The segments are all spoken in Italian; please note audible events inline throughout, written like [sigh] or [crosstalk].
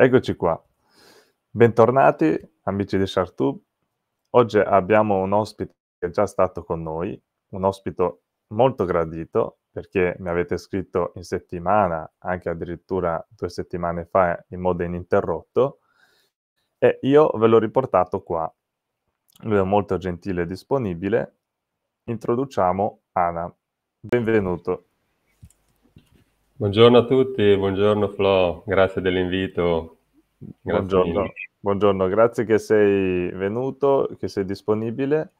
Eccoci qua. Bentornati amici di Shartube. Oggi abbiamo un ospite che è già stato con noi, un ospite molto gradito perché mi avete scritto in settimana, anche addirittura due settimane fa in modo ininterrotto e io ve l'ho riportato qua. Lui è molto gentile e disponibile. Introduciamo Ana. Benvenuto. Buongiorno a tutti, buongiorno Flo, grazie dell'invito. Grazie buongiorno. buongiorno. grazie che sei venuto, che sei disponibile.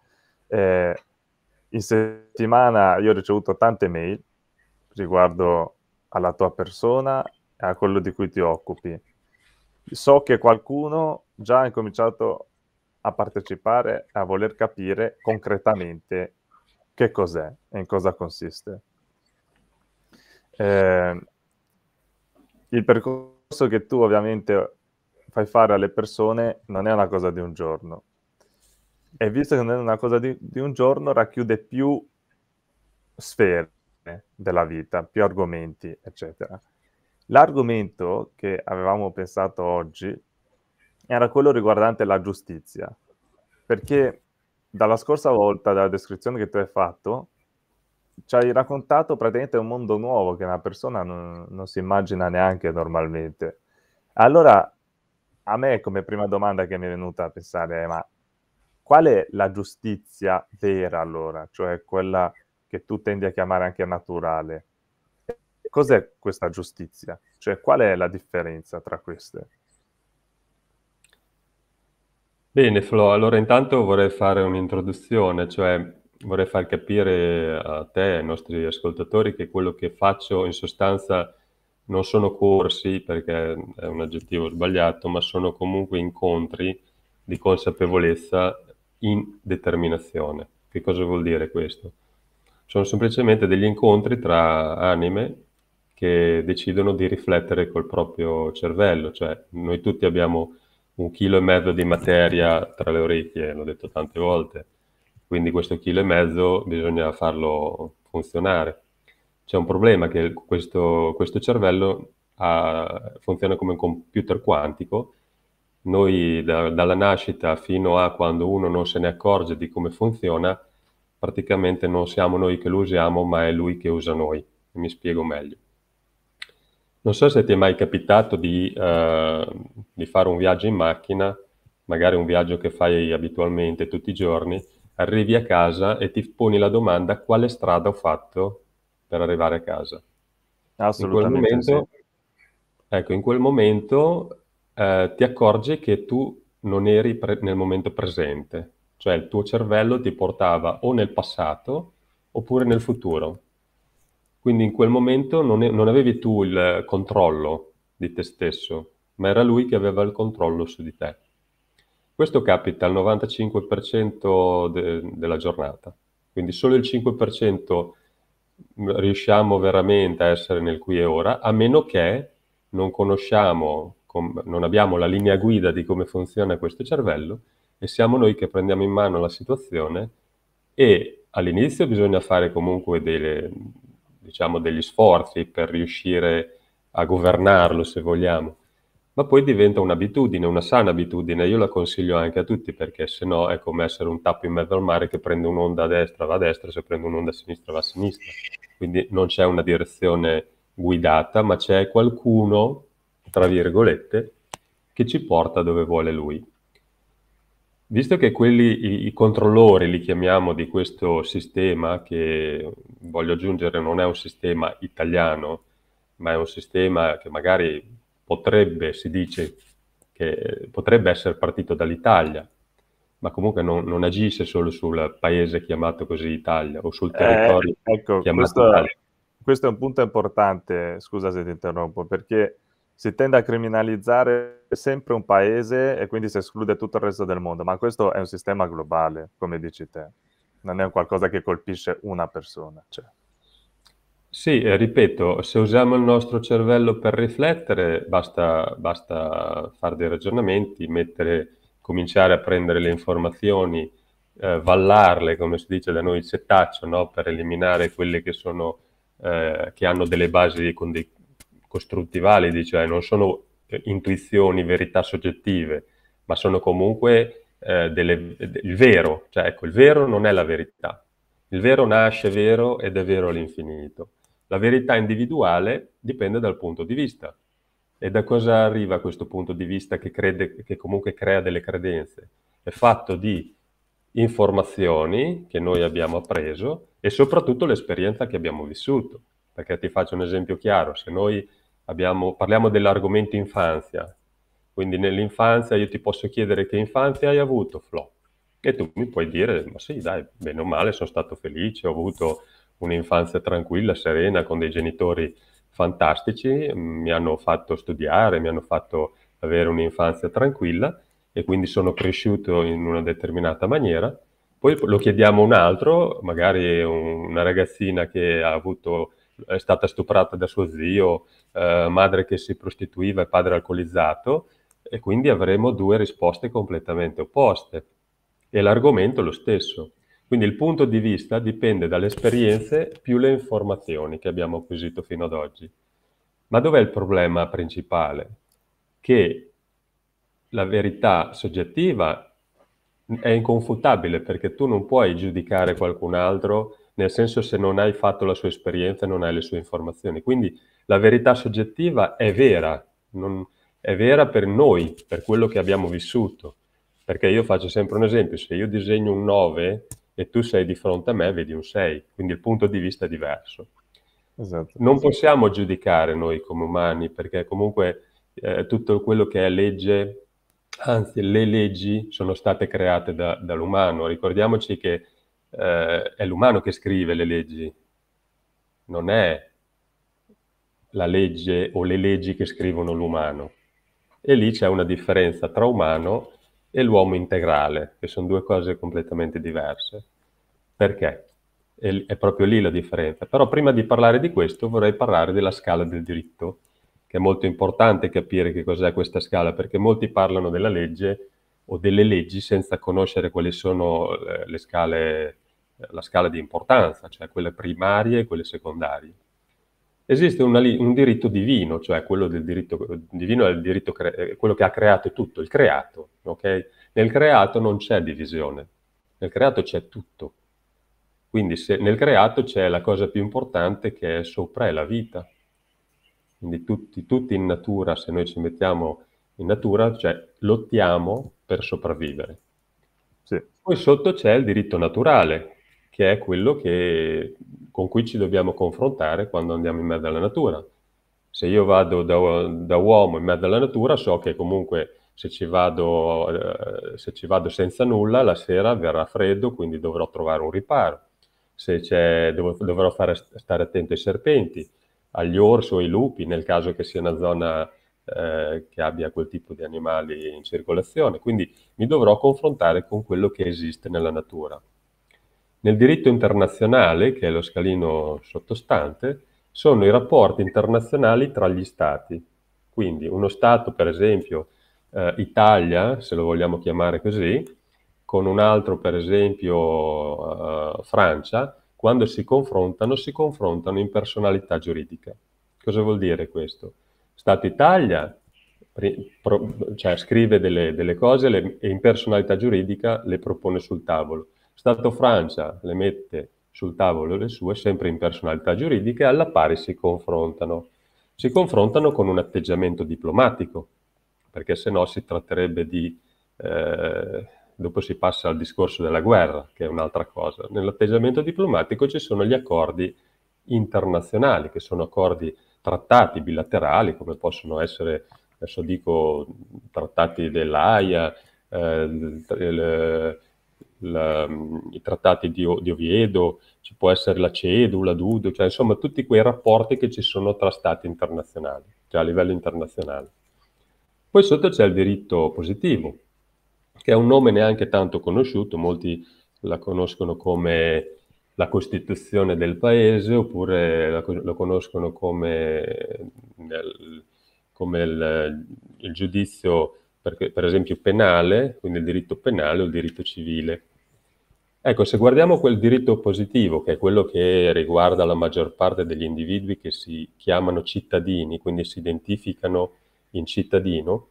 Eh, in settimana io ho ricevuto tante mail riguardo alla tua persona e a quello di cui ti occupi. So che qualcuno già ha cominciato a partecipare, a voler capire concretamente che cos'è e in cosa consiste eh, il percorso che tu ovviamente fai fare alle persone non è una cosa di un giorno. E visto che non è una cosa di, di un giorno, racchiude più sfere della vita, più argomenti, eccetera. L'argomento che avevamo pensato oggi era quello riguardante la giustizia, perché dalla scorsa volta, dalla descrizione che tu hai fatto, ci hai raccontato praticamente un mondo nuovo che una persona non, non si immagina neanche normalmente. Allora, a me come prima domanda che mi è venuta a pensare, è ma qual è la giustizia vera allora? Cioè quella che tu tendi a chiamare anche naturale. Cos'è questa giustizia? Cioè qual è la differenza tra queste? Bene Flo, allora intanto vorrei fare un'introduzione, cioè vorrei far capire a te e ai nostri ascoltatori che quello che faccio in sostanza non sono corsi, perché è un aggettivo sbagliato, ma sono comunque incontri di consapevolezza in determinazione. Che cosa vuol dire questo? Sono semplicemente degli incontri tra anime che decidono di riflettere col proprio cervello, cioè noi tutti abbiamo un chilo e mezzo di materia tra le orecchie, l'ho detto tante volte, quindi questo chilo e mezzo bisogna farlo funzionare. C'è un problema che questo, questo cervello ha, ah, funziona come un computer quantico, noi da, dalla nascita fino a quando uno non se ne accorge di come funziona, praticamente non siamo noi che lo usiamo, ma è lui che usa noi. Mi spiego meglio. Non so se ti è mai capitato di, eh, di fare un viaggio in macchina, magari un viaggio che fai abitualmente tutti i giorni, arrivi a casa e ti poni la domanda quale strada ho fatto per arrivare a casa. Assolutamente. In quel momento, sì. ecco, in quel momento eh, ti accorgi che tu non eri pre- nel momento presente, cioè il tuo cervello ti portava o nel passato oppure nel futuro. Quindi in quel momento non, è, non avevi tu il controllo di te stesso, ma era lui che aveva il controllo su di te. Questo capita al 95% de- della giornata, quindi solo il 5% mm, riusciamo veramente a essere nel qui e ora, a meno che non conosciamo, com- non abbiamo la linea guida di come funziona questo cervello e siamo noi che prendiamo in mano la situazione e all'inizio bisogna fare comunque delle, diciamo, degli sforzi per riuscire a governarlo, se vogliamo ma poi diventa un'abitudine, una sana abitudine. Io la consiglio anche a tutti perché se no è come essere un tappo in mezzo al mare che prende un'onda a destra va a destra, se prende un'onda a sinistra va a sinistra. Quindi non c'è una direzione guidata, ma c'è qualcuno, tra virgolette, che ci porta dove vuole lui. Visto che quelli, i, i controllori, li chiamiamo, di questo sistema, che voglio aggiungere non è un sistema italiano, ma è un sistema che magari potrebbe, si dice, che potrebbe essere partito dall'Italia, ma comunque non, non, agisce solo sul paese chiamato così Italia o sul eh, territorio eh, ecco, chiamato questo, Italia. Questo è un punto importante, scusa se ti interrompo, perché si tende a criminalizzare sempre un paese e quindi si esclude tutto il resto del mondo, ma questo è un sistema globale, come dici te, non è qualcosa che colpisce una persona. Cioè. Sì, ripeto, se usiamo il nostro cervello per riflettere, basta, basta fare dei ragionamenti, mettere, cominciare a prendere le informazioni, eh, vallarle, come si dice da noi il settaccio, no? per eliminare quelle che, sono, eh, che hanno delle basi con dei costrutti validi, cioè non sono eh, intuizioni, verità soggettive, ma sono comunque eh, delle, il vero, cioè ecco, il vero non è la verità, il vero nasce vero ed è vero all'infinito. La verità individuale dipende dal punto di vista. E da cosa arriva questo punto di vista che, crede, che comunque crea delle credenze? È fatto di informazioni che noi abbiamo appreso e soprattutto l'esperienza che abbiamo vissuto. Perché ti faccio un esempio chiaro, se noi abbiamo, parliamo dell'argomento infanzia, quindi nell'infanzia io ti posso chiedere che infanzia hai avuto, Flo, e tu mi puoi dire, ma sì dai, bene o male sono stato felice, ho avuto un'infanzia tranquilla, serena, con dei genitori fantastici, mm, mi hanno fatto studiare, mi hanno fatto avere un'infanzia tranquilla e quindi sono cresciuto in una determinata maniera. Poi lo chiediamo a un altro, magari una ragazzina che ha avuto, è stata stuprata da suo zio, eh, madre che si prostituiva e padre alcolizzato, e quindi avremo due risposte completamente opposte. E l'argomento è lo stesso. Quindi il punto di vista dipende dalle esperienze più le informazioni che abbiamo acquisito fino ad oggi. Ma dov'è il problema principale? Che la verità soggettiva è inconfutabile perché tu non puoi giudicare qualcun altro nel senso se non hai fatto la sua esperienza e non hai le sue informazioni. Quindi la verità soggettiva è vera, non, è vera per noi, per quello che abbiamo vissuto. Perché io faccio sempre un esempio, se io disegno un 9 e tu sei di fronte a me, vedi un 6, quindi il punto di vista è diverso. Esatto, non esatto. possiamo giudicare noi come umani, perché comunque eh, tutto quello che è legge, anzi le leggi sono state create da, dall'umano. Ricordiamoci che eh, è l'umano che scrive le leggi, non è la legge o le leggi che scrivono l'umano. E lì c'è una differenza tra umano e l'uomo integrale, che sono due cose completamente diverse. Perché? È proprio lì la differenza. Però prima di parlare di questo vorrei parlare della scala del diritto, che è molto importante capire che cos'è questa scala, perché molti parlano della legge o delle leggi senza conoscere quali sono eh, le scale, la scala di importanza, cioè quelle primarie e quelle secondarie esiste una, un diritto divino, cioè quello del diritto divino è diritto cre- quello che ha creato tutto, il creato. Okay? Nel creato non c'è divisione, nel creato c'è tutto. Quindi se, nel creato c'è la cosa più importante che è sopra, è la vita. Quindi tutti, tutti in natura, se noi ci mettiamo in natura, cioè lottiamo per sopravvivere. Sì. Poi sotto c'è il diritto naturale, che è quello che, con cui ci dobbiamo confrontare quando andiamo in mezzo alla natura. Se io vado da, da uomo in mezzo alla natura, so che comunque se ci, vado, eh, se ci vado senza nulla, la sera verrà freddo, quindi dovrò trovare un riparo. Se c'è, dov- dovrò fare, stare attento ai serpenti, agli orsi o ai lupi, nel caso che sia una zona eh, che abbia quel tipo di animali in circolazione. Quindi mi dovrò confrontare con quello che esiste nella natura. Nel diritto internazionale, che è lo scalino sottostante, sono i rapporti internazionali tra gli Stati. Quindi uno Stato, per esempio eh, Italia, se lo vogliamo chiamare così, con un altro, per esempio eh, Francia, quando si confrontano, si confrontano in personalità giuridica. Cosa vuol dire questo? Stato Italia cioè, scrive delle, delle cose e in personalità giuridica le propone sul tavolo. Stato Francia le mette sul tavolo le sue, sempre in personalità giuridica, e alla pari si confrontano. Si confrontano con un atteggiamento diplomatico, perché se no si tratterebbe di... Eh, dopo si passa al discorso della guerra, che è un'altra cosa. Nell'atteggiamento diplomatico ci sono gli accordi internazionali, che sono accordi trattati bilaterali, come possono essere, adesso dico, trattati dell'AIA, eh, il, la, i trattati di, di, Oviedo, ci può essere la CEDU, la DUDU, cioè insomma tutti quei rapporti che ci sono tra stati internazionali, cioè a livello internazionale. Poi sotto c'è il diritto positivo, che è un nome neanche tanto conosciuto, molti la conoscono come la Costituzione del paese oppure la, lo conoscono come, nel, come il, il, giudizio, per esempio, penale, quindi il diritto penale o il diritto civile. Ecco, se guardiamo quel diritto positivo, che è quello che riguarda la maggior parte degli individui che si chiamano cittadini, quindi si identificano in cittadino,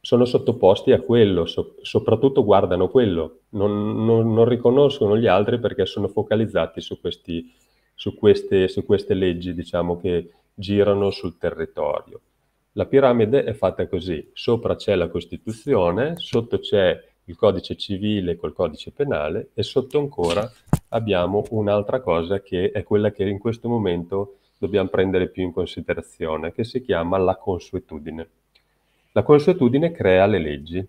sono sottoposti a quello, so- soprattutto guardano quello, non, non, non, riconoscono gli altri perché sono focalizzati su, questi, su, queste, su queste leggi diciamo, che girano sul territorio. La piramide è fatta così, sopra c'è la Costituzione, sotto c'è il codice civile col codice penale e sotto ancora abbiamo un'altra cosa che è quella che in questo momento dobbiamo prendere più in considerazione, che si chiama la consuetudine. La consuetudine crea le leggi.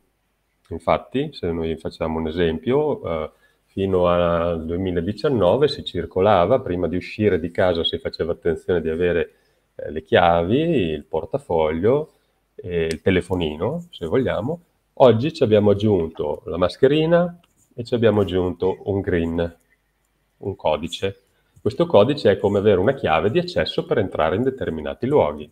Infatti, se noi facciamo un esempio, eh, fino al 2019 si circolava, prima di uscire di casa si faceva attenzione di avere eh, le chiavi, il portafoglio, eh, il telefonino, se vogliamo, Oggi ci abbiamo aggiunto la mascherina e ci abbiamo aggiunto un green, un codice. Questo codice è come avere una chiave di accesso per entrare in determinati luoghi.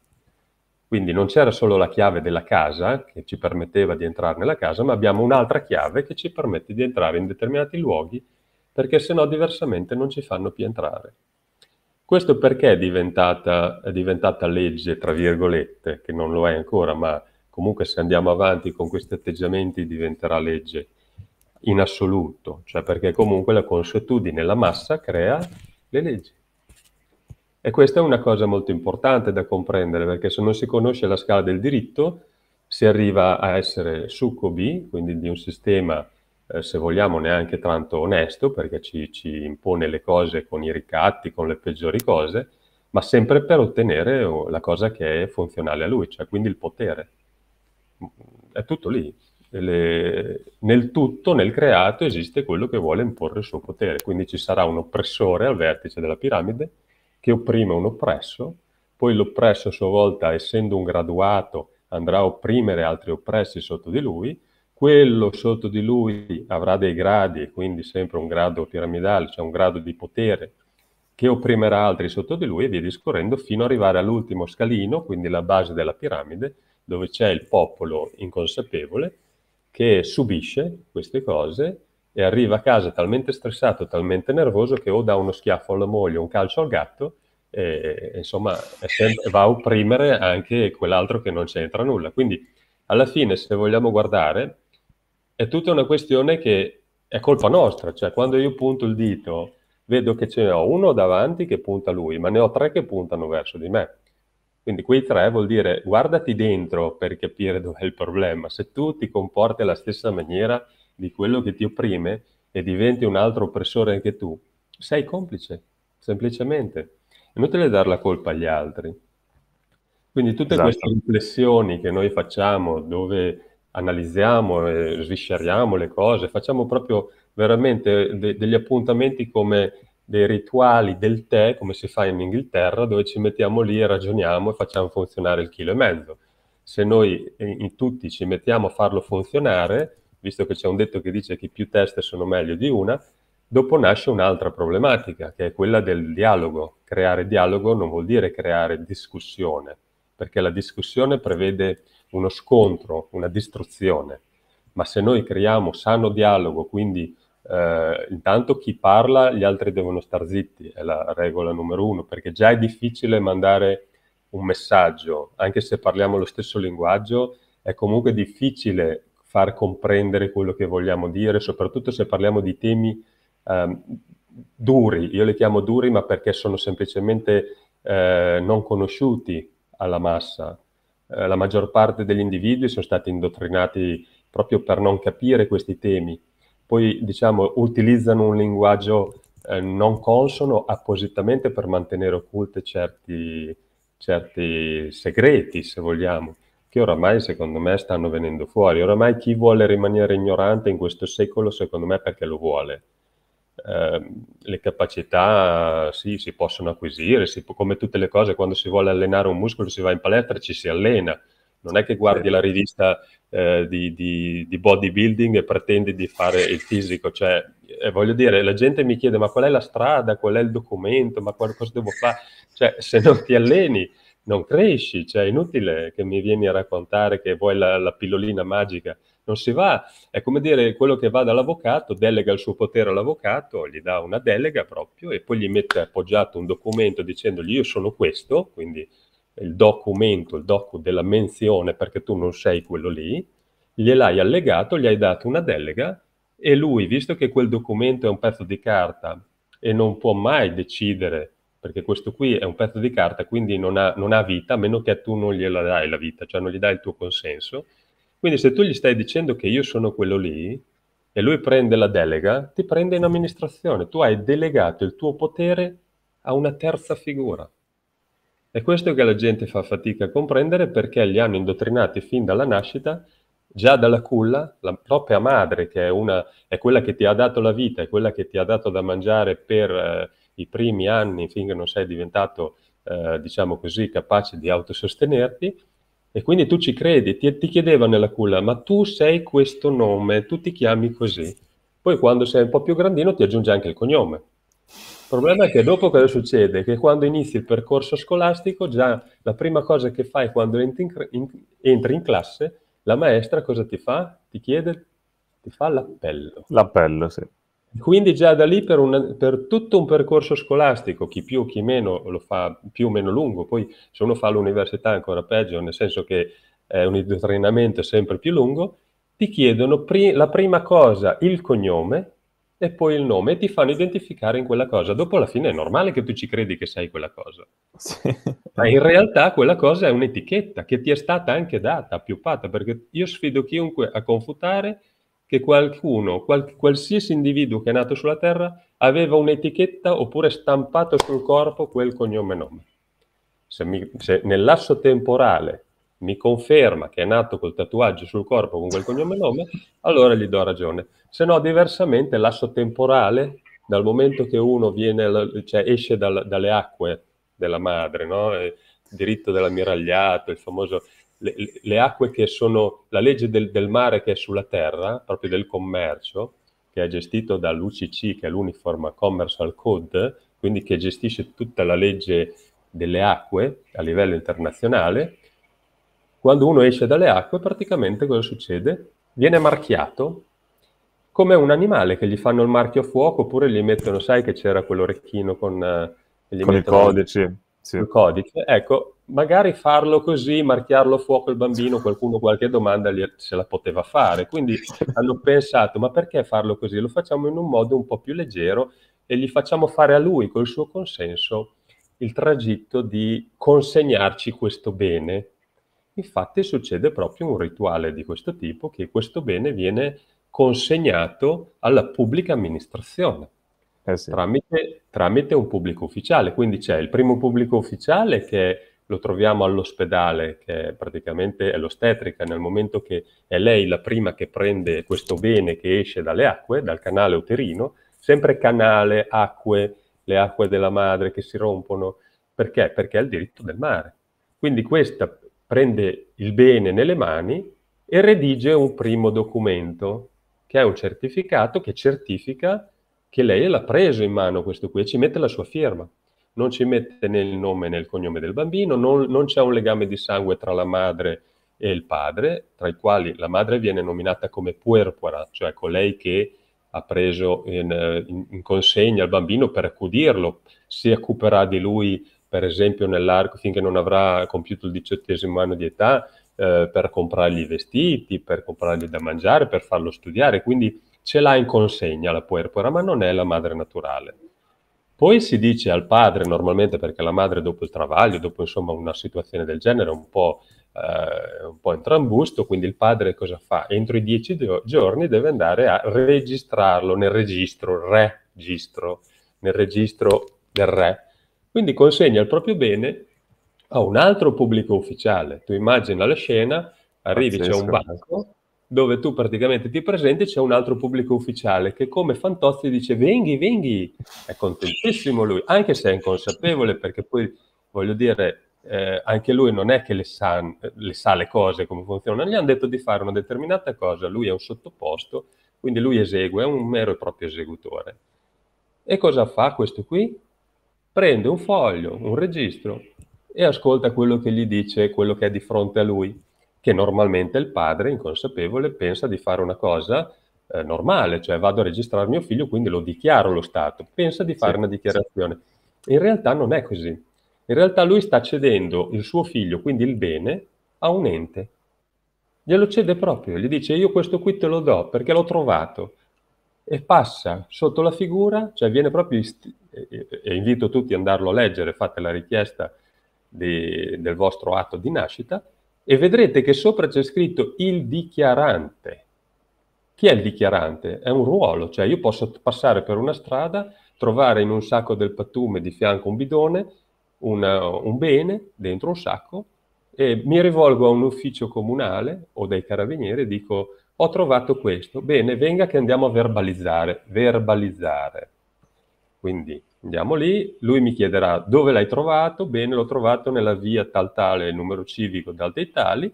Quindi non c'era solo la chiave della casa che ci permetteva di entrare nella casa, ma abbiamo un'altra chiave che ci permette di entrare in determinati luoghi perché se no diversamente non ci fanno più entrare. Questo perché è diventata, è diventata legge, tra virgolette, che non lo è ancora, ma comunque se andiamo avanti con questi atteggiamenti diventerà legge in assoluto, cioè perché comunque la consuetudine, la massa crea le leggi. E questa è una cosa molto importante da comprendere, perché se non si conosce la scala del diritto, si arriva a essere succubi, quindi di un sistema, eh, se vogliamo, neanche tanto onesto, perché ci, ci impone le cose con i ricatti, con le peggiori cose, ma sempre per ottenere oh, la cosa che è funzionale a lui, cioè quindi il potere è tutto lì. Le, nel tutto, nel creato, esiste quello che vuole imporre il suo potere. Quindi ci sarà un oppressore al vertice della piramide che opprime un oppresso, poi l'oppresso a sua volta, essendo un graduato, andrà a opprimere altri oppressi sotto di lui, quello sotto di lui avrà dei gradi, quindi sempre un grado piramidale, cioè un grado di potere, che opprimerà altri sotto di lui e via discorrendo fino ad arrivare all'ultimo scalino, quindi la base della piramide, dove c'è il popolo inconsapevole che subisce queste cose e arriva a casa talmente stressato, talmente nervoso che o dà uno schiaffo alla moglie, un calcio al gatto, e, insomma sempre, va a opprimere anche quell'altro che non c'entra nulla. Quindi alla fine, se vogliamo guardare, è tutta una questione che è colpa nostra, cioè quando io punto il dito vedo che ce ne ho uno davanti che punta lui, ma ne ho tre che puntano verso di me. Quindi quei tre vuol dire guardati dentro per capire dov'è il problema. Se tu ti comporti alla stessa maniera di quello che ti opprime e diventi un altro oppressore anche tu, sei complice, semplicemente. È inutile dare la colpa agli altri. Quindi tutte esatto. queste riflessioni che noi facciamo, dove analizziamo e svisceriamo le cose, facciamo proprio veramente de- degli appuntamenti come dei rituali del tè, come si fa in Inghilterra, dove ci mettiamo lì e ragioniamo e facciamo funzionare il chilo e mezzo. Se noi eh, in tutti ci mettiamo a farlo funzionare, visto che c'è un detto che dice che più teste sono meglio di una, dopo nasce un'altra problematica, che è quella del dialogo. Creare dialogo non vuol dire creare discussione, perché la discussione prevede uno scontro, una distruzione. Ma se noi creiamo sano dialogo, quindi eh, intanto chi parla, gli altri devono star zitti, è la regola numero uno, perché già è difficile mandare un messaggio, anche se parliamo lo stesso linguaggio, è comunque difficile far comprendere quello che vogliamo dire, soprattutto se parliamo di temi eh, duri, io li chiamo duri ma perché sono semplicemente eh, non conosciuti alla massa. Eh, la maggior parte degli individui sono stati indottrinati proprio per non capire questi temi poi diciamo, utilizzano un linguaggio eh, non consono appositamente per mantenere occulte certi, certi segreti, se vogliamo, che oramai secondo me stanno venendo fuori. Oramai chi vuole rimanere ignorante in questo secolo, secondo me, perché lo vuole. Eh, le capacità sì, si possono acquisire, si può, come tutte le cose, quando si vuole allenare un muscolo si va in palestra e ci si allena, non è che guardi la rivista eh, di, di, di, bodybuilding e pretendi di fare il fisico. Cioè, eh, voglio dire, la gente mi chiede: ma qual è la strada? Qual è il documento? Ma qual, cosa devo fare? Cioè, se non ti alleni, non cresci. Cioè, è inutile che mi vieni a raccontare che vuoi la, la pillolina magica. Non si va. È come dire quello che va dall'avvocato, delega il suo potere all'avvocato, gli dà una delega proprio e poi gli mette appoggiato un documento dicendogli io sono questo, quindi il documento, il docu della menzione, perché tu non sei quello lì, gliel'hai allegato, gli hai dato una delega e lui, visto che quel documento è un pezzo di carta e non può mai decidere, perché questo qui è un pezzo di carta, quindi non ha, non ha vita, a meno che tu non gliela dai la vita, cioè non gli dai il tuo consenso. Quindi se tu gli stai dicendo che io sono quello lì e lui prende la delega, ti prende in amministrazione, tu hai delegato il tuo potere a una terza figura. È questo che la gente fa fatica a comprendere perché li hanno indottrinati fin dalla nascita, già dalla culla, la propria madre che è, una, è quella che ti ha dato la vita, è quella che ti ha dato da mangiare per eh, i primi anni finché non sei diventato, eh, diciamo così, capace di autosostenerti. E quindi tu ci credi, ti, ti chiedeva nella culla, ma tu sei questo nome, tu ti chiami così. Poi quando sei un po' più grandino ti aggiunge anche il cognome. Il problema è che dopo cosa succede? Che quando inizi il percorso scolastico, già la prima cosa che fai quando entri in, in, entri in classe, la maestra cosa ti fa? Ti chiede? Ti fa l'appello. L'appello, sì. Quindi già da lì per, un, per, tutto un percorso scolastico, chi più chi meno lo fa più o meno lungo, poi se uno fa l'università ancora peggio, nel senso che è un indottrinamento sempre più lungo, ti chiedono pri- la prima cosa il cognome, e poi il nome e ti fanno identificare in quella cosa. Dopo alla fine è normale che tu ci credi che sei quella cosa. Sì. Ma in realtà quella cosa è un'etichetta che ti è stata anche data, appioppata, perché io sfido chiunque a confutare che qualcuno, qual- qualsiasi individuo che è nato sulla Terra aveva un'etichetta oppure stampato sul corpo quel cognome nome. Se, mi, se nell'asso temporale mi conferma che è nato col tatuaggio sul corpo con quel cognome e nome, allora gli do ragione. Se no, diversamente, l'asso temporale, dal momento che uno viene, cioè, esce dal, dalle acque della madre, no? il eh, diritto dell'ammiragliato, il famoso... Le, le, acque che sono la legge del, del mare che è sulla terra, proprio del commercio, che è gestito dall'UCC, che è l'Uniform Commercial Code, quindi che gestisce tutta la legge delle acque a livello internazionale, quando uno esce dalle acque, praticamente cosa succede? Viene marchiato come un animale che gli fanno il marchio a fuoco oppure gli mettono, sai che c'era quell'orecchino con, eh, con il codice. Sì. Il codice. Ecco, magari farlo così, marchiarlo a fuoco il bambino, qualcuno qualche domanda se la poteva fare. Quindi [laughs] hanno pensato, ma perché farlo così? Lo facciamo in un modo un po' più leggero e gli facciamo fare a lui, col suo consenso, il tragitto di consegnarci questo bene infatti succede proprio un rituale di questo tipo che questo bene viene consegnato alla pubblica amministrazione eh sì. tramite, tramite, un pubblico ufficiale. Quindi c'è il primo pubblico ufficiale che lo troviamo all'ospedale, che è praticamente è l'ostetrica, nel momento che è lei la prima che prende questo bene che esce dalle acque, dal canale uterino, sempre canale, acque, le acque della madre che si rompono. Perché? Perché è il diritto del mare. Quindi questa prende il bene nelle mani e redige un primo documento, che è un certificato che certifica che lei l'ha preso in mano questo qui e ci mette la sua firma. Non ci mette né il nome né il cognome del bambino, non, non c'è un legame di sangue tra la madre e il padre, tra i quali la madre viene nominata come puerpora, cioè colei che ha preso in, eh, in, in consegna il bambino per accudirlo, si occuperà di lui per esempio nell'arco finché non avrà compiuto il diciottesimo anno di età, eh, per comprargli i vestiti, per comprargli da mangiare, per farlo studiare, quindi ce l'ha in consegna la puerpera, ma non è la madre naturale. Poi si dice al padre, normalmente perché la madre dopo il travaglio, dopo insomma una situazione del genere, un po', eh, un po in trambusto, quindi il padre cosa fa? Entro i dieci giorni deve andare a registrarlo nel registro, registro, nel registro del re quindi consegna il proprio bene a un altro pubblico ufficiale. Tu immagina la scena, arrivi, Pazzesco. c'è un banco dove tu praticamente ti presenti, c'è un altro pubblico ufficiale che come Fantozzi dice venghi, venghi, è contentissimo lui, anche se è inconsapevole perché poi, voglio dire, eh, anche lui non è che le sa, le sa, le cose come funzionano, gli hanno detto di fare una determinata cosa, lui è un sottoposto, quindi lui esegue, è un mero e proprio esecutore. E cosa fa questo qui? prende un foglio, un registro e ascolta quello che gli dice quello che è di fronte a lui, che normalmente il padre inconsapevole pensa di fare una cosa eh, normale, cioè vado a registrare mio figlio, quindi lo dichiaro lo Stato, pensa di fare sì, una dichiarazione. Sì. In realtà non è così. In realtà lui sta cedendo il suo figlio, quindi il bene, a un ente. Glielo cede proprio, gli dice io questo qui te lo do perché l'ho trovato, e passa sotto la figura, cioè viene proprio, isti- e invito tutti ad andarlo a leggere, fate la richiesta di, del vostro atto di nascita, e vedrete che sopra c'è scritto il dichiarante. Chi è il dichiarante? È un ruolo, cioè io posso passare per una strada, trovare in un sacco del pattume di fianco un bidone, una, un bene dentro un sacco, e mi rivolgo a un ufficio comunale o dei carabinieri e dico ho trovato questo, bene, venga che andiamo a verbalizzare, verbalizzare. Quindi andiamo lì, lui mi chiederà dove l'hai trovato, bene, l'ho trovato nella via tal tale, numero civico tal dei tali,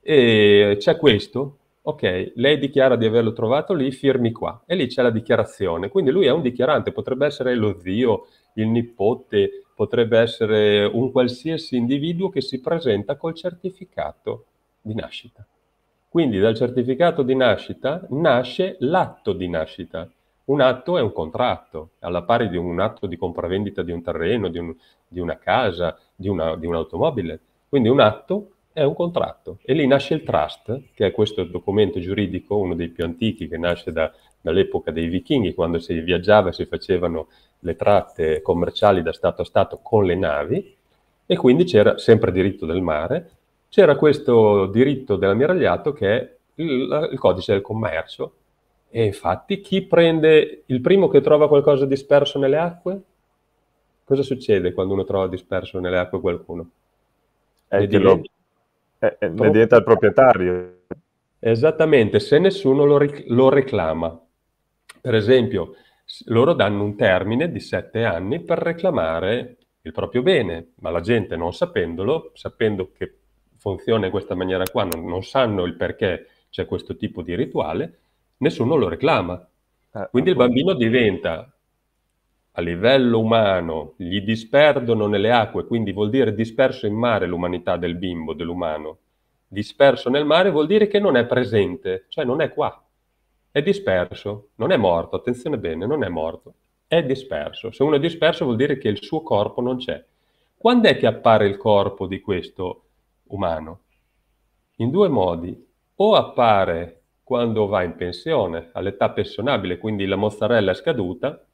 e c'è questo, ok, lei dichiara di averlo trovato lì, firmi qua, e lì c'è la dichiarazione, quindi lui è un dichiarante, potrebbe essere lo zio, il nipote, potrebbe essere un qualsiasi individuo che si presenta col certificato di nascita. Quindi dal certificato di nascita nasce l'atto di nascita. Un atto è un contratto, alla pari di un atto di compravendita di un terreno, di, un, di una casa, di, una, di un'automobile. Quindi un atto è un contratto e lì nasce il trust, che è questo documento giuridico, uno dei più antichi che nasce da, dall'epoca dei vichinghi, quando si viaggiava e si facevano le tratte commerciali da Stato a Stato con le navi e quindi c'era sempre diritto del mare c'era questo diritto dell'ammiragliato che è il, il codice del commercio e infatti chi prende il primo che trova qualcosa disperso nelle acque? Cosa succede quando uno trova disperso nelle acque qualcuno? È ne, diventa... Lo... Eh, eh, ne diventa il proprietario. Esattamente, se nessuno lo, ric- lo, reclama. Per esempio, loro danno un termine di sette anni per reclamare il proprio bene, ma la gente non sapendolo, sapendo che funziona in questa maniera qua, non, non sanno il perché c'è questo tipo di rituale, nessuno lo reclama. Eh, eh, quindi il bambino diventa a livello umano, gli disperdono nelle acque, quindi vuol dire disperso in mare l'umanità del bimbo, dell'umano. Disperso nel mare vuol dire che non è presente, cioè non è qua. È disperso, non è morto, attenzione bene, non è morto, è disperso. Se uno è disperso vuol dire che il suo corpo non c'è. Quando è che appare il corpo di questo umano, in due modi, o appare quando va in pensione, all'età pensionabile, quindi la mozzarella è scaduta,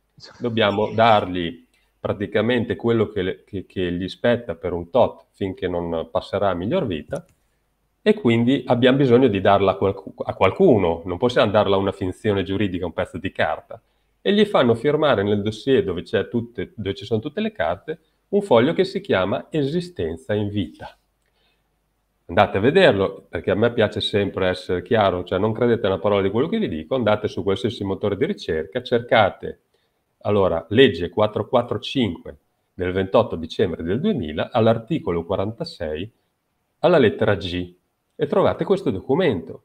dobbiamo dargli praticamente quello che, che, che, gli spetta per un tot finché non passerà a miglior vita e quindi abbiamo bisogno di darla a, qualcu- a qualcuno, non possiamo darla a una finzione giuridica, un pezzo di carta. E gli fanno firmare nel dossier dove, tutte, dove ci sono tutte le carte un foglio che si chiama Esistenza in vita andate a vederlo, perché a me piace sempre essere chiaro, cioè non credete a una parola di quello che vi dico, andate su qualsiasi motore di ricerca, cercate, allora, legge 445 del 28 dicembre del 2000 all'articolo 46 alla lettera G e trovate questo documento.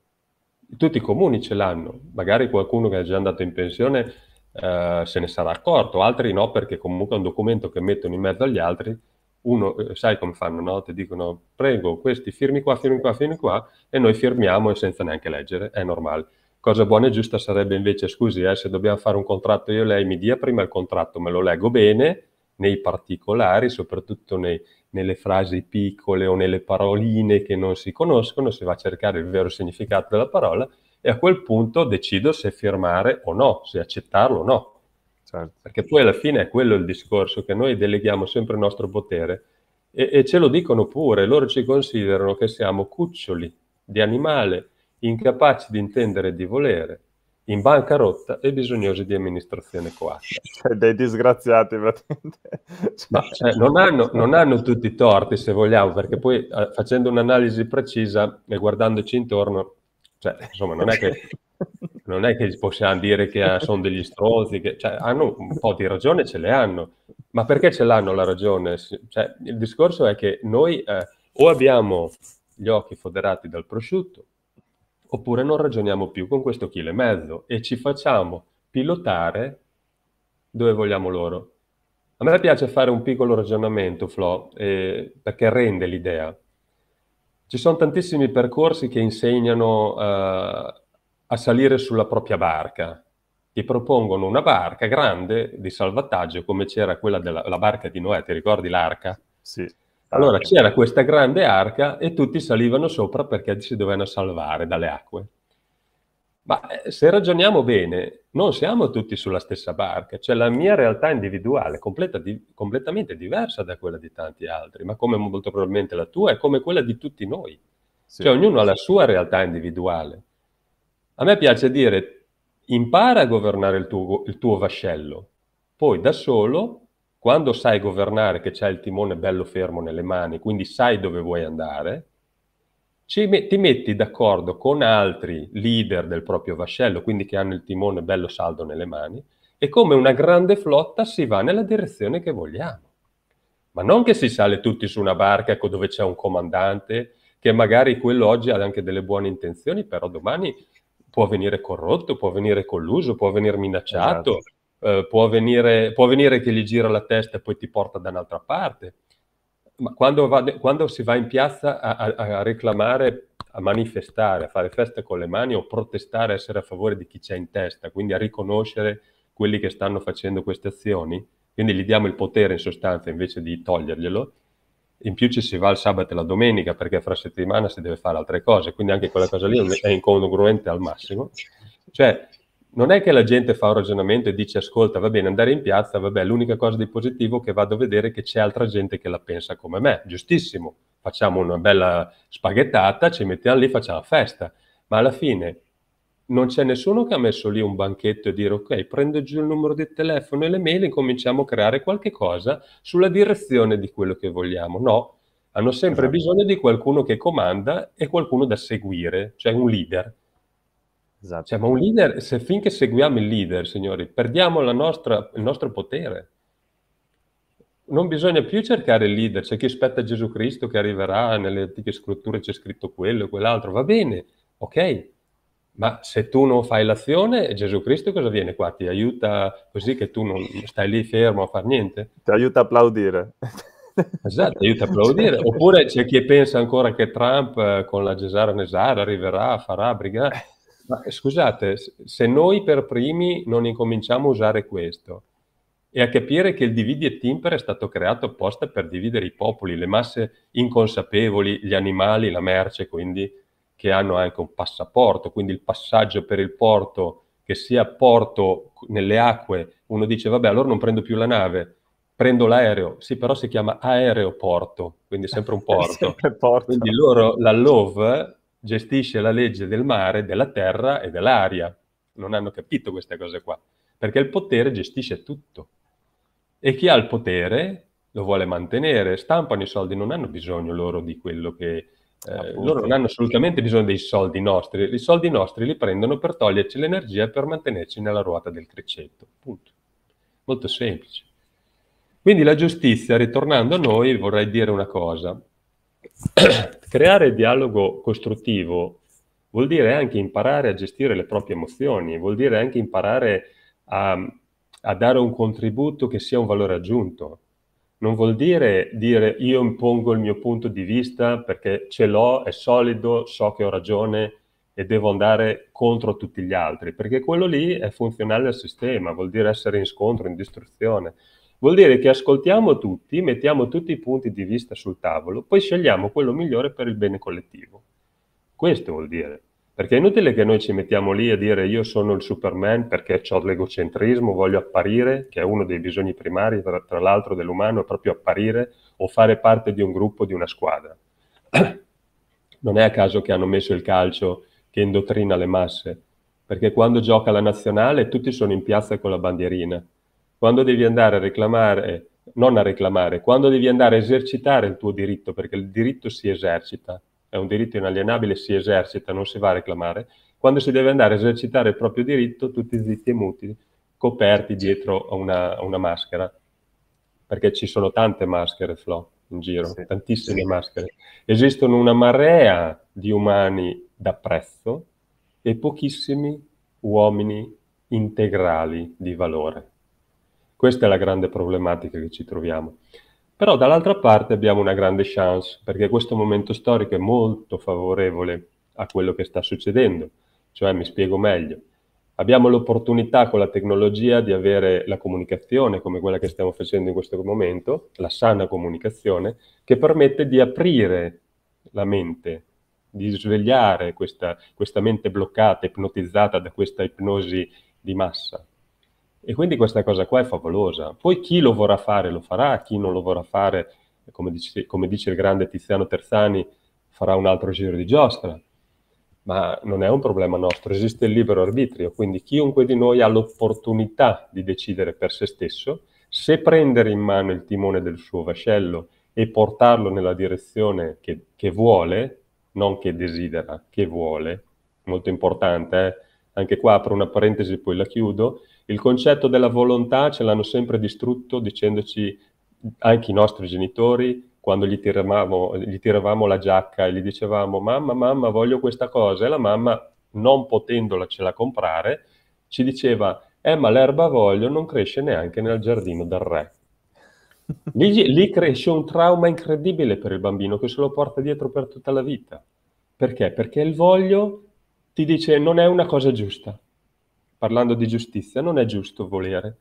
Tutti i comuni ce l'hanno, magari qualcuno che è già andato in pensione eh, se ne sarà accorto, altri no perché comunque è un documento che mettono in mezzo agli altri uno, eh, sai come fanno, no? Ti dicono, prego, questi firmi qua, firmi qua, firmi qua, e noi firmiamo e senza neanche leggere, è normale. Cosa buona e giusta sarebbe invece, scusi, eh, se dobbiamo fare un contratto io e lei, mi dia prima il contratto, me lo leggo bene, nei particolari, soprattutto nei, nelle frasi piccole o nelle paroline che non si conoscono, si va a cercare il vero significato della parola e a quel punto decido se firmare o no, se accettarlo o no certo. perché poi alla fine è quello il discorso, che noi deleghiamo sempre il nostro potere e, e ce lo dicono pure, loro ci considerano che siamo cuccioli di animale, incapaci di intendere e di volere, in bancarotta e bisognosi di amministrazione coatta. Cioè, dei disgraziati praticamente. Ma, cioè, non, hanno, non, hanno, tutti i torti se vogliamo, perché poi eh, facendo un'analisi precisa e guardandoci intorno, cioè, insomma non è che [laughs] non è che possiamo dire che ah, sono degli stronzi, che, cioè, hanno un po' di ragione, ce le hanno, ma perché ce l'hanno la ragione? Cioè, il discorso è che noi eh, o abbiamo gli occhi foderati dal prosciutto, oppure non ragioniamo più con questo chilo e mezzo e ci facciamo pilotare dove vogliamo loro. A me piace fare un piccolo ragionamento, Flo, eh, perché rende l'idea. Ci sono tantissimi percorsi che insegnano eh, a salire sulla propria barca. Ti propongono una barca grande di salvataggio come c'era quella della barca di Noè, ti ricordi l'arca? Sì. Allora c'era questa grande arca e tutti salivano sopra perché si dovevano salvare dalle acque. Ma eh, se ragioniamo bene, non siamo tutti sulla stessa barca, cioè la mia realtà individuale è di, completamente diversa da quella di tanti altri, ma come molto probabilmente la tua è come quella di tutti noi. Sì. Cioè ognuno ha la sua realtà individuale. A me piace dire impara a governare il tuo, il tuo vascello, poi da solo, quando sai governare, che c'è il timone bello fermo nelle mani, quindi sai dove vuoi andare, ti metti d'accordo con altri leader del proprio vascello, quindi che hanno il timone bello saldo nelle mani, e come una grande flotta si va nella direzione che vogliamo. Ma non che si sale tutti su una barca ecco, dove c'è un comandante, che magari quello oggi ha anche delle buone intenzioni, però domani può venire corrotto, può venire colluso, può venire minacciato, esatto. eh, può, venire, può, venire, che gli gira la testa e poi ti porta da un'altra parte. Ma quando, va, quando si va in piazza a, a, a, reclamare, a manifestare, a fare festa con le mani o protestare, essere a favore di chi c'è in testa, quindi a riconoscere quelli che stanno facendo queste azioni, quindi gli diamo il potere in sostanza invece di toglierglielo, in più ci si va il sabato e la domenica perché fra settimana si deve fare altre cose, quindi anche quella cosa lì è incongruente al massimo. Cioè, non è che la gente fa un ragionamento e dice ascolta, va bene, andare in piazza, vabbè, l'unica cosa di positivo è che vado a vedere che c'è altra gente che la pensa come me, giustissimo, facciamo una bella spaghettata, ci mettiamo lì, facciamo la festa, ma alla fine non c'è nessuno che ha messo lì un banchetto e dire ok, prendo giù il numero di telefono e le mail e cominciamo a creare qualche cosa sulla direzione di quello che vogliamo. No, hanno sempre esatto. bisogno di qualcuno che comanda e qualcuno da seguire, cioè un leader. Esatto. Cioè, ma un leader, se finché seguiamo il leader, signori, perdiamo nostra, il nostro potere. Non bisogna più cercare il leader, c'è chi aspetta Gesù Cristo che arriverà, nelle antiche scritture c'è scritto quello e quell'altro, va bene, ok, ma se tu non fai l'azione, Gesù Cristo cosa viene qua? Ti aiuta così che tu non stai lì fermo a fare niente? Ti aiuta a applaudire. [laughs] Esatto, aiuta a applaudire. Oppure c'è chi pensa ancora che Trump eh, con la Gesara Nesara arriverà, farà, brigare. Ma scusate, se noi per primi non incominciamo a usare questo e a capire che il divide e timpere è stato creato apposta per dividere i popoli, le masse inconsapevoli, gli animali, la merce, quindi che hanno anche un passaporto, quindi il passaggio per il porto, che sia porto nelle acque, uno dice vabbè allora non prendo più la nave, prendo l'aereo, sì però si chiama aeroporto, quindi sempre un [laughs] porto. sempre porto. Quindi loro, la LOV gestisce la legge del mare, della terra e dell'aria, non hanno capito queste cose qua, perché il potere gestisce tutto e chi ha il potere lo vuole mantenere, stampano i soldi, non hanno bisogno loro di quello che eh, loro non hanno assolutamente bisogno dei soldi nostri, i soldi nostri li prendono per toglierci l'energia e per mantenerci nella ruota del criccetto. Punto. Molto semplice. Quindi la giustizia, ritornando a noi, vorrei dire una cosa. [clears throat] Creare dialogo costruttivo vuol dire anche imparare a gestire le proprie emozioni, vuol dire anche imparare a, a dare un contributo che sia un valore aggiunto non vuol dire dire io impongo il mio punto di vista perché ce l'ho, è solido, so che ho ragione e devo andare contro tutti gli altri, perché quello lì è funzionale al sistema, vuol dire essere in scontro, in distruzione. Vuol dire che ascoltiamo tutti, mettiamo tutti i punti di vista sul tavolo, poi scegliamo quello migliore per il bene collettivo. Questo vuol dire. Perché è inutile che noi ci mettiamo lì a dire io sono il Superman perché ho l'egocentrismo, voglio apparire, che è uno dei bisogni primari tra, tra l'altro dell'umano, è proprio apparire o fare parte di un gruppo, di una squadra. [clears throat] Non è a caso che hanno messo il calcio che indottrina le masse, perché quando gioca la nazionale tutti sono in piazza con la bandierina. Quando devi andare a reclamare, non a reclamare, quando devi andare a esercitare il tuo diritto, perché il diritto si esercita, è un diritto inalienabile, si esercita, non si va a reclamare, quando si deve andare a esercitare il proprio diritto tutti zitti e muti, coperti dietro a una, a una maschera, perché ci sono tante maschere, Flo, in giro, sì. tantissime sì. maschere. Esistono una marea di umani da prezzo e pochissimi uomini integrali di valore. Questa è la grande problematica che ci troviamo. Però dall'altra parte abbiamo una grande chance, perché questo momento storico è molto favorevole a quello che sta succedendo, cioè mi spiego meglio. Abbiamo l'opportunità con la tecnologia di avere la comunicazione come quella che stiamo facendo in questo momento, la sana comunicazione, che permette di aprire la mente, di svegliare questa, questa mente bloccata, ipnotizzata da questa ipnosi di massa. E quindi questa cosa qua è favolosa. Poi chi lo vorrà fare lo farà, chi non lo vorrà fare, come dice, come dice il grande Tiziano Terzani, farà un altro giro di giostra. Ma non è un problema nostro, esiste il libero arbitrio, quindi chiunque di noi ha l'opportunità di decidere per se stesso se prendere in mano il timone del suo vascello e portarlo nella direzione che, che vuole, non che desidera, che vuole, molto importante, eh? anche qua apro una parentesi e poi la chiudo, il concetto della volontà ce l'hanno sempre distrutto dicendoci anche i nostri genitori, quando gli tiravamo, gli tiravamo la giacca e gli dicevamo mamma, mamma, voglio questa cosa, e la mamma, non potendocela comprare, ci diceva eh ma l'erba voglio non cresce neanche nel giardino del re. [laughs] Lì, lì, cresce un trauma incredibile per il bambino che se lo porta dietro per tutta la vita. Perché? Perché il voglio ti dice non è una cosa giusta parlando di giustizia, non è giusto volere,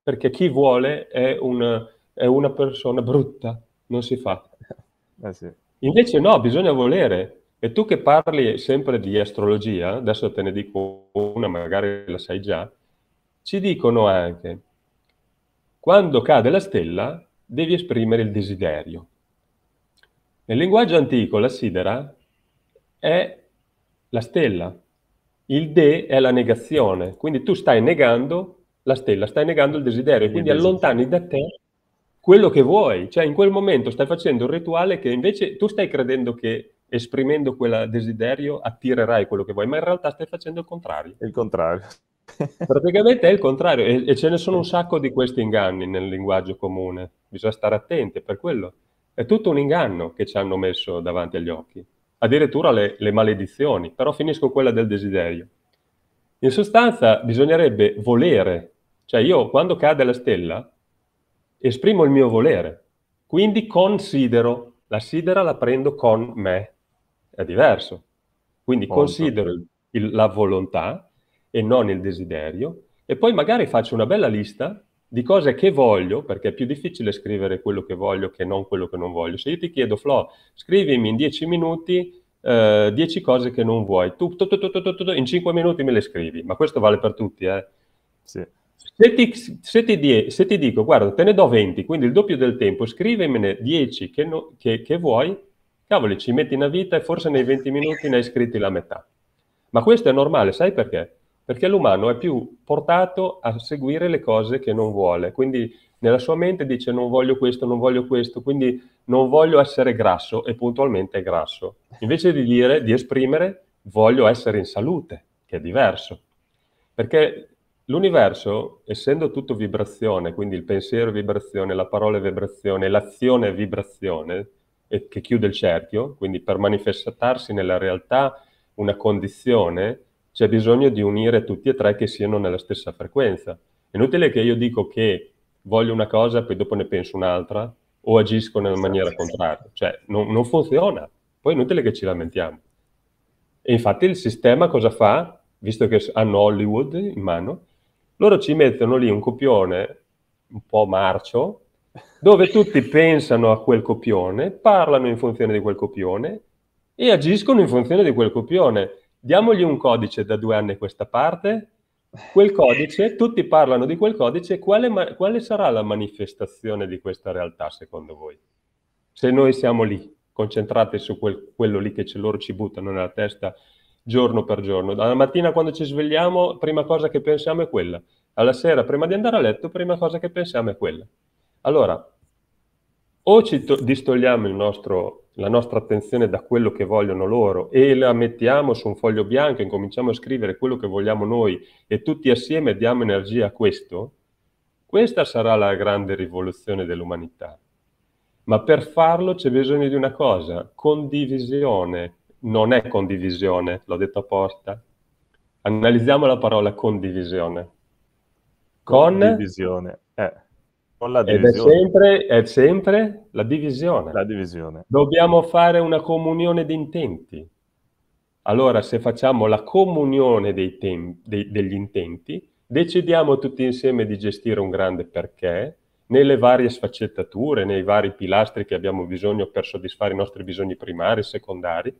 perché chi vuole è una, è una persona brutta, non si fa. Eh sì. Invece no, bisogna volere. E tu che parli sempre di astrologia, adesso te ne dico una, magari la sai già, ci dicono anche, quando cade la stella devi esprimere il desiderio. Nel linguaggio antico la sidera è la stella, il de è la negazione, quindi tu stai negando la stella, stai negando il desiderio, quindi il allontani da te quello che vuoi, cioè in quel momento stai facendo un rituale che invece tu stai credendo che esprimendo quel desiderio attirerai quello che vuoi, ma in realtà stai facendo il contrario. Il contrario. [laughs] Praticamente è il contrario e, e, ce ne sono un sacco di questi inganni nel linguaggio comune, bisogna stare attenti per quello. È tutto un inganno che ci hanno messo davanti agli occhi addirittura le, le maledizioni, però finisco quella del desiderio. In sostanza bisognerebbe volere, cioè io quando cade la stella esprimo il mio volere, quindi considero, la sidera la prendo con me, è diverso. Quindi Molto. considero il, la volontà e non il desiderio e poi magari faccio una bella lista di cose che voglio, perché è più difficile scrivere quello che voglio che non quello che non voglio. Se io ti chiedo, Flo, scrivimi in dieci minuti 10 eh, cose che non vuoi, tu, tu, tu, tu in cinque minuti me le scrivi, ma questo vale per tutti. Eh. Sì. Se, ti, se, ti die, se, ti, dico, guarda, te ne do 20, quindi il doppio del tempo, scrivimene 10 che, no, che, che vuoi, cavoli, ci metti una vita e forse nei 20 minuti ne hai scritti la metà. Ma questo è normale, sai perché? perché l'umano è più portato a seguire le cose che non vuole, quindi nella sua mente dice non voglio questo, non voglio questo, quindi non voglio essere grasso e puntualmente è grasso, invece di dire, di esprimere voglio essere in salute, che è diverso, perché l'universo, essendo tutto vibrazione, quindi il pensiero è vibrazione, la parola è vibrazione, l'azione è vibrazione, che chiude il cerchio, quindi per manifestarsi nella realtà una condizione c'è bisogno di unire tutti e tre che siano nella stessa frequenza. È inutile che io dico che voglio una cosa e poi dopo ne penso un'altra o agisco nella esatto, maniera contraria. Cioè, non, non funziona. Poi è inutile che ci lamentiamo. E infatti il sistema cosa fa? Visto che hanno Hollywood in mano, loro ci mettono lì un copione un po' marcio, dove tutti [laughs] pensano a quel copione, parlano in funzione di quel copione e agiscono in funzione di quel copione diamogli un codice da due anni a questa parte, quel codice, tutti parlano di quel codice, quale, quale sarà la manifestazione di questa realtà secondo voi? Se noi siamo lì, concentrati su quel, quello lì che loro ci buttano nella testa giorno per giorno, dalla mattina quando ci svegliamo, prima cosa che pensiamo è quella, alla sera prima di andare a letto, prima cosa che pensiamo è quella. Allora, o ci distogliamo il nostro la nostra attenzione da quello che vogliono loro e la mettiamo su un foglio bianco e cominciamo a scrivere quello che vogliamo noi e tutti assieme diamo energia a questo, questa sarà la grande rivoluzione dell'umanità. Ma per farlo c'è bisogno di una cosa, condivisione. Non è condivisione, l'ho detto apposta. Analizziamo la parola condivisione. Con... Condivisione la divisione. Ed è sempre, è sempre la, divisione. la divisione. Dobbiamo fare una comunione di intenti. Allora, se facciamo la comunione dei tem- dei, degli intenti, decidiamo tutti insieme di gestire un grande perché nelle varie sfaccettature, nei vari pilastri che abbiamo bisogno per soddisfare i nostri bisogni primari e secondari,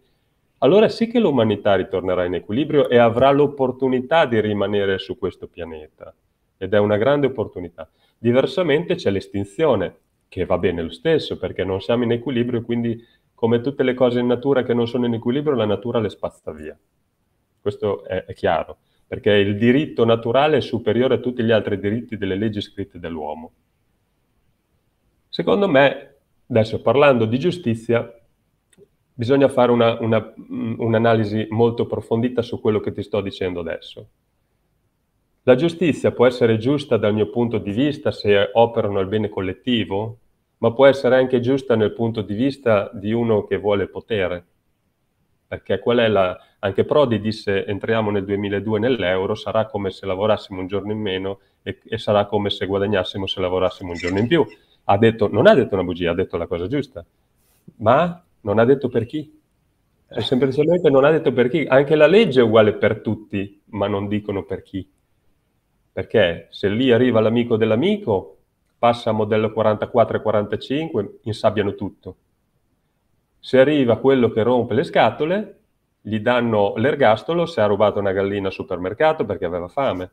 allora sì che l'umanità ritornerà in equilibrio e avrà l'opportunità di rimanere su questo pianeta. Ed è una grande opportunità. Diversamente c'è l'estinzione, che va bene lo stesso perché non siamo in equilibrio, quindi come tutte le cose in natura che non sono in equilibrio, la natura le spazza via. Questo è, è chiaro, perché il diritto naturale è superiore a tutti gli altri diritti delle leggi scritte dall'uomo. Secondo me, adesso parlando di giustizia, bisogna fare una, una, un'analisi molto approfondita su quello che ti sto dicendo adesso. La giustizia può essere giusta dal mio punto di vista se operano al bene collettivo, ma può essere anche giusta nel punto di vista di uno che vuole potere. Perché qual è la... Anche Prodi disse entriamo nel 2002 nell'euro, sarà come se lavorassimo un giorno in meno e, e sarà come se guadagnassimo se lavorassimo un giorno in più. Ha detto, non ha detto una bugia, ha detto la cosa giusta, ma non ha detto per chi. E semplicemente non ha detto per chi. Anche la legge è uguale per tutti, ma non dicono per chi perché se lì arriva l'amico dell'amico, passa a modello 44 e 45, insabbiano tutto. Se arriva quello che rompe le scatole, gli danno l'ergastolo se ha rubato una gallina al supermercato perché aveva fame.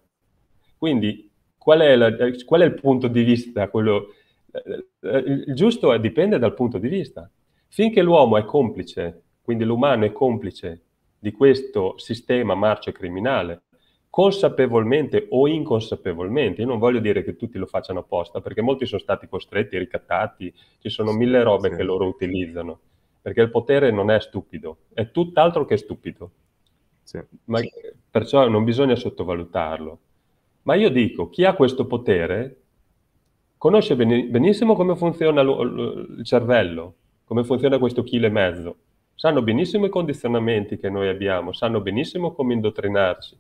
Quindi qual è, la, qual è il punto di vista? Quello, eh, il giusto è, dipende dal punto di vista. Finché l'uomo è complice, quindi l'umano è complice di questo sistema marcio criminale, consapevolmente o inconsapevolmente. Io non voglio dire che tutti lo facciano apposta, perché molti sono stati costretti, ricattati, ci sono sì, mille robe sì. che loro utilizzano, perché il potere non è stupido, è tutt'altro che stupido. Sì. Ma, perciò non bisogna sottovalutarlo. Ma io dico, chi ha questo potere conosce benissimo come funziona il cervello, come funziona questo chilo e mezzo, sanno benissimo i condizionamenti che noi abbiamo, sanno benissimo come indottrinarci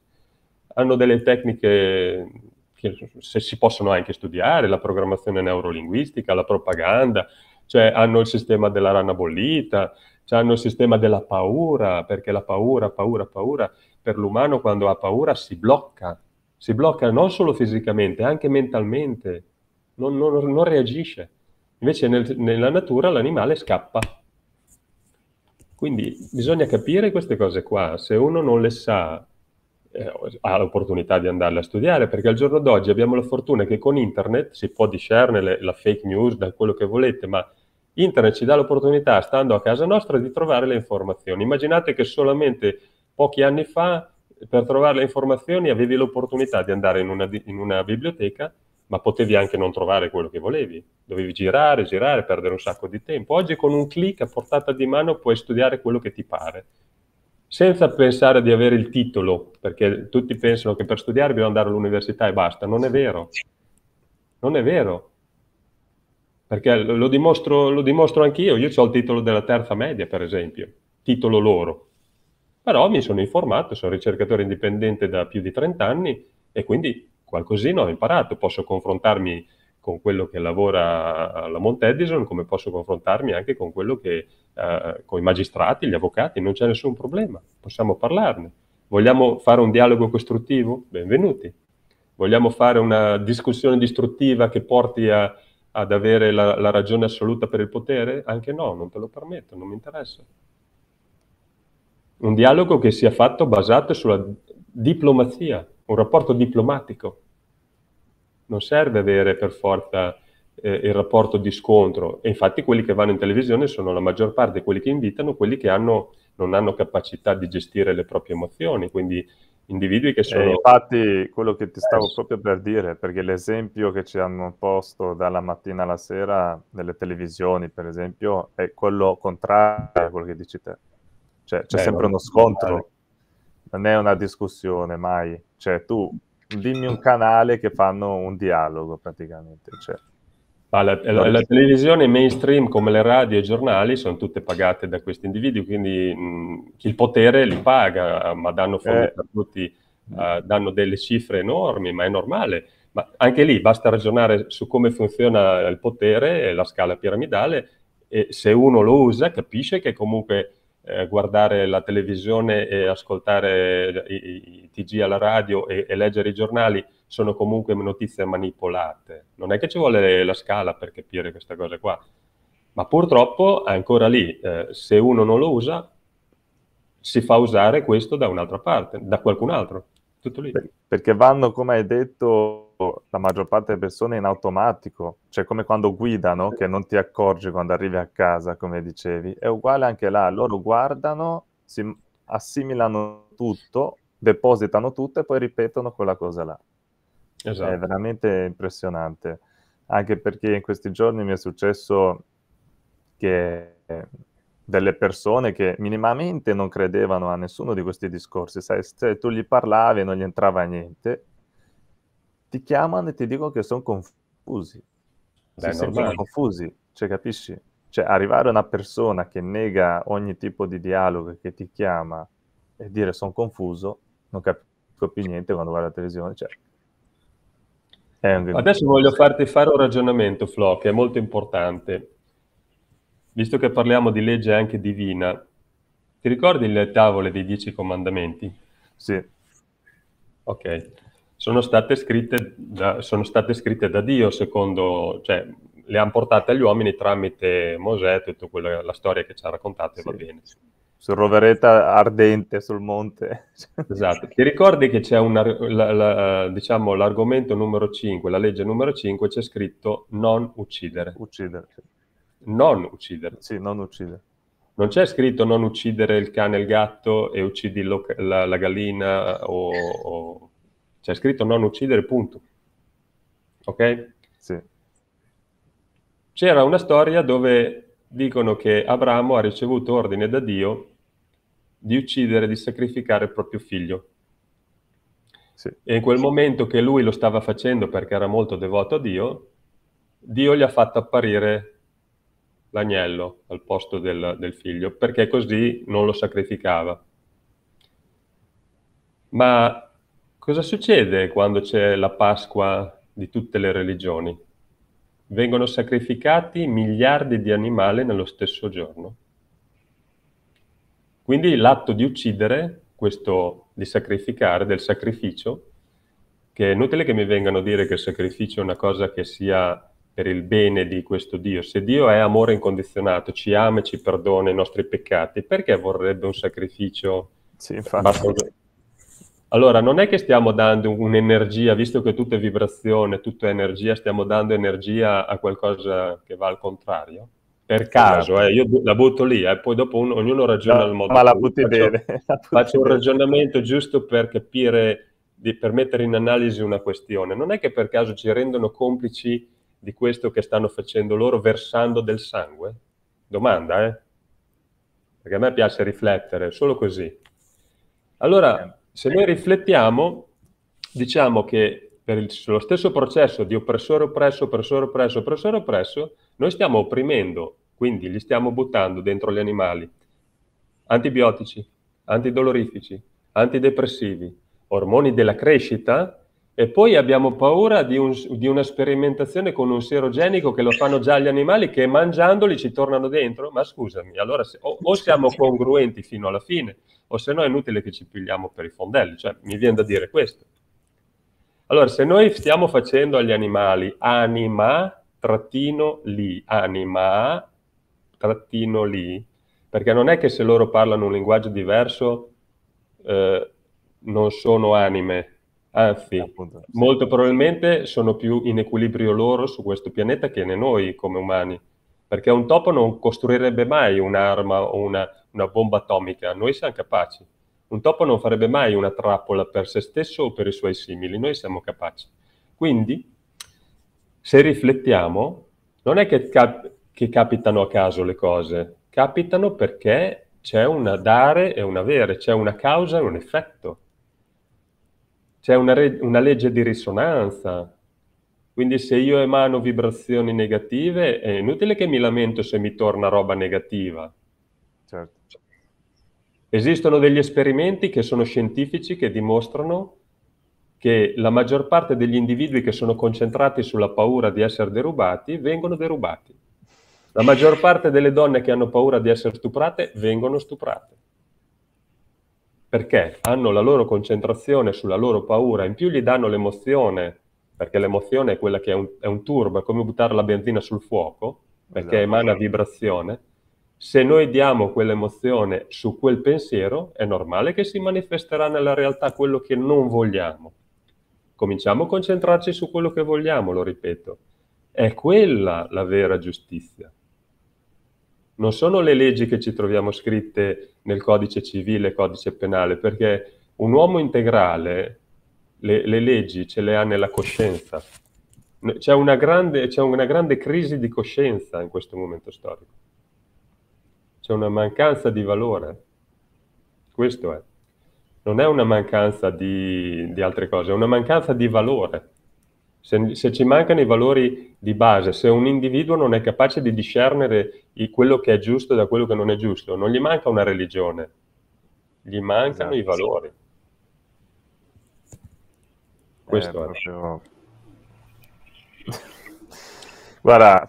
hanno delle tecniche che si possono anche studiare, la programmazione neurolinguistica, la propaganda, cioè hanno il sistema della rana bollita, cioè hanno il sistema della paura, perché la paura, paura, paura, per l'umano quando ha paura si blocca, si blocca non solo fisicamente, anche mentalmente, non, non, non reagisce. Invece nel, nella natura l'animale scappa. Quindi bisogna capire queste cose qua, se uno non le sa eh, ha l'opportunità di andarle a studiare, perché al giorno d'oggi abbiamo la fortuna che con internet si può discernere la fake news da quello che volete, ma internet ci dà l'opportunità, stando a casa nostra, di trovare le informazioni. Immaginate che solamente pochi anni fa, per trovare le informazioni, avevi l'opportunità di andare in una, in una biblioteca ma potevi anche non trovare quello che volevi. Dovevi girare, girare, perdere un sacco di tempo. Oggi con un clic a portata di mano puoi studiare quello che ti pare senza pensare di avere il titolo, perché tutti pensano che per studiare bisogna andare all'università e basta. Non è vero. Non è vero. Perché lo dimostro, lo dimostro anch'io. Io ho il titolo della terza media, per esempio, titolo loro. Però mi sono informato, sono ricercatore indipendente da più di 30 anni e quindi qualcosina ho imparato. Posso confrontarmi con quello che lavora alla Mount Edison, come posso confrontarmi anche con quello che, eh, con i magistrati, gli avvocati, non c'è nessun problema, possiamo parlarne. Vogliamo fare un dialogo costruttivo? Benvenuti. Vogliamo fare una discussione distruttiva che porti a, ad avere la, la ragione assoluta per il potere? Anche no, non te lo permetto, non mi interessa. Un dialogo che sia fatto basato sulla diplomazia, un rapporto diplomatico, non serve avere per forza eh, il rapporto di scontro e infatti quelli che vanno in televisione sono la maggior parte quelli che invitano, quelli che hanno, non hanno capacità di gestire le proprie emozioni, quindi individui che sono... E infatti quello che ti stavo eh. proprio per dire, perché l'esempio che ci hanno posto dalla mattina alla sera nelle televisioni, per esempio, è quello contrario a quello che dici te. Cioè c'è Beh, sempre uno scontro, non è una discussione mai. Cioè tu dimmi un canale che fanno un dialogo praticamente. Cioè. la, la, la, televisione mainstream come le radio e i giornali sono tutte pagate da questi individui, quindi mh, il potere li paga, ma danno fondi eh. per tutti, uh, danno delle cifre enormi, ma è normale. Ma anche lì basta ragionare su come funziona il potere, la scala piramidale, e se uno lo usa capisce che comunque eh, guardare la televisione e ascoltare i, i TG alla radio e, e, leggere i giornali sono comunque notizie manipolate. Non è che ci vuole la scala per capire questa cosa qua, ma purtroppo ancora lì. Eh, se uno non lo usa, si fa usare questo da un'altra parte, da qualcun altro. Tutto lì. Perché vanno, come hai detto, la maggior parte delle persone in automatico, cioè come quando guidano, che non ti accorgi quando arrivi a casa, come dicevi, è uguale anche là, loro guardano, si assimilano tutto, depositano tutto e poi ripetono quella cosa là. Esatto. È veramente impressionante, anche perché in questi giorni mi è successo che eh, delle persone che minimamente non credevano a nessuno di questi discorsi, sai, se tu gli parlavi e non gli entrava niente, ti chiamano e ti dicono che sono confusi. Beh, si sembrano confusi, cioè capisci? Cioè arrivare a una persona che nega ogni tipo di dialogo che ti chiama e dire sono confuso, non capisco più niente quando guardo alla televisione, cioè Adesso voglio farti fare un ragionamento, Flo, che è molto importante. Visto che parliamo di legge anche divina, ti ricordi le tavole dei dieci comandamenti? Sì. Ok sono state scritte da, state scritte da Dio, secondo, cioè, le hanno portate agli uomini tramite Mosè, tutta quella, la storia che ci ha raccontato, sì. va bene. Sul roveretta ardente sul monte. Esatto. Ti ricordi che c'è una, la, la, diciamo, l'argomento numero 5, la legge numero 5, c'è scritto non uccidere. Uccidere. Non uccidere. Sì, non uccidere. Non c'è scritto non uccidere il cane e il gatto e uccidi lo, la, la, gallina o, o c'è scritto non uccidere, punto. Ok? Sì. C'era una storia dove dicono che Abramo ha ricevuto ordine da Dio di uccidere, di sacrificare il proprio figlio. Sì. E in quel momento che lui lo stava facendo perché era molto devoto a Dio, Dio gli ha fatto apparire l'agnello al posto del, del figlio, perché così non lo sacrificava. Ma Cosa succede quando c'è la Pasqua di tutte le religioni? Vengono sacrificati miliardi di animali nello stesso giorno. Quindi l'atto di uccidere, questo di sacrificare, del sacrificio, che è inutile che mi vengano a dire che il sacrificio è una cosa che sia per il bene di questo Dio. Se Dio è amore incondizionato, ci ama e ci perdona i nostri peccati, perché vorrebbe un sacrificio? Sì, infatti. Allora, non è che stiamo dando un'energia, visto che tutto è vibrazione, tutto è energia, stiamo dando energia a qualcosa che va al contrario? Per caso, certo. eh, io la butto lì, e eh, poi dopo un, ognuno ragiona al modo. Ma la butti faccio, bene. [laughs] La butti faccio bene. un ragionamento giusto per capire, di, per mettere in analisi una questione. Non è che per caso ci rendono complici di questo che stanno facendo loro versando del sangue? Domanda, eh? Perché a me piace riflettere, solo così. Allora, se noi riflettiamo, diciamo che per il, lo stesso processo di oppressore oppresso, oppressore oppresso, oppressore oppresso, noi stiamo opprimendo, quindi li stiamo buttando dentro gli animali. Antibiotici, antidolorifici, antidepressivi, ormoni della crescita, e poi abbiamo paura di, un, di, una sperimentazione con un serogenico che lo fanno già gli animali che mangiandoli ci tornano dentro? Ma scusami, allora se, o, o, siamo congruenti fino alla fine o se no è inutile che ci pigliamo per i fondelli, cioè mi viene da dire questo. Allora se noi stiamo facendo agli animali anima trattino lì, anima trattino lì, perché non è che se loro parlano un linguaggio diverso eh, non sono anime, Anzi, ah, eh, appunto, sì. molto probabilmente sono più in equilibrio loro su questo pianeta che ne noi come umani, perché un topo non costruirebbe mai un'arma o una, una bomba atomica, noi siamo capaci. Un topo non farebbe mai una trappola per se stesso o per i suoi simili, noi siamo capaci. Quindi, se riflettiamo, non è che, cap- che capitano a caso le cose, capitano perché c'è un dare e un avere, c'è una causa e un effetto c'è una, re- una legge di risonanza. Quindi se io emano vibrazioni negative è inutile che mi lamento se mi torna roba negativa. Certo. Esistono degli esperimenti che sono scientifici che dimostrano che la maggior parte degli individui che sono concentrati sulla paura di essere derubati vengono derubati. La maggior parte delle donne che hanno paura di essere stuprate vengono stuprate perché hanno la loro concentrazione sulla loro paura, in più gli danno l'emozione, perché l'emozione è quella che è un, è un, turbo, è come buttare la benzina sul fuoco, perché esatto. emana vibrazione. Se noi diamo quell'emozione su quel pensiero, è normale che si manifesterà nella realtà quello che non vogliamo. Cominciamo a concentrarci su quello che vogliamo, lo ripeto. È quella la vera giustizia non sono le leggi che ci troviamo scritte nel codice civile, codice penale, perché un uomo integrale le, le leggi ce le ha nella coscienza. C'è una, grande, c'è una grande crisi di coscienza in questo momento storico. C'è una mancanza di valore. Questo è. Non è una mancanza di, di altre cose, è una mancanza di valore se, se, ci mancano i valori di base, se un individuo non è capace di discernere i, quello che è giusto da quello che non è giusto, non gli manca una religione, gli mancano esatto, i valori. Sì. Questo eh, è. Proprio... [laughs] Guarda,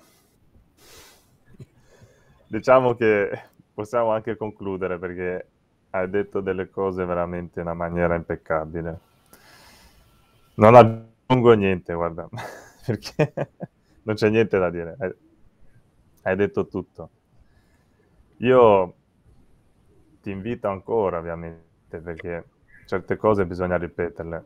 diciamo che possiamo anche concludere perché hai detto delle cose veramente in una maniera impeccabile. Non abbiamo aggiungo niente, guarda, [laughs] perché non c'è niente da dire. Hai detto tutto. Io ti invito ancora, ovviamente, perché certe cose bisogna ripeterle.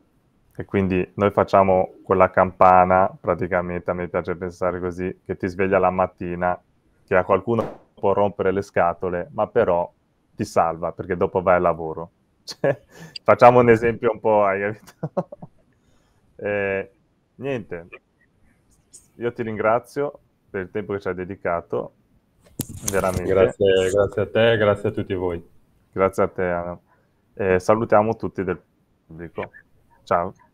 E quindi noi facciamo quella campana, praticamente, a me piace pensare così, che ti sveglia la mattina, che a qualcuno può rompere le scatole, ma però ti salva, perché dopo vai al lavoro. [laughs] Cioè, facciamo un esempio un po', hai capito? Eh, niente, io ti ringrazio per il tempo che ci hai dedicato, veramente. Grazie, grazie a te grazie a tutti voi. Grazie a te, Anna. Eh, salutiamo tutti del pubblico. Ciao.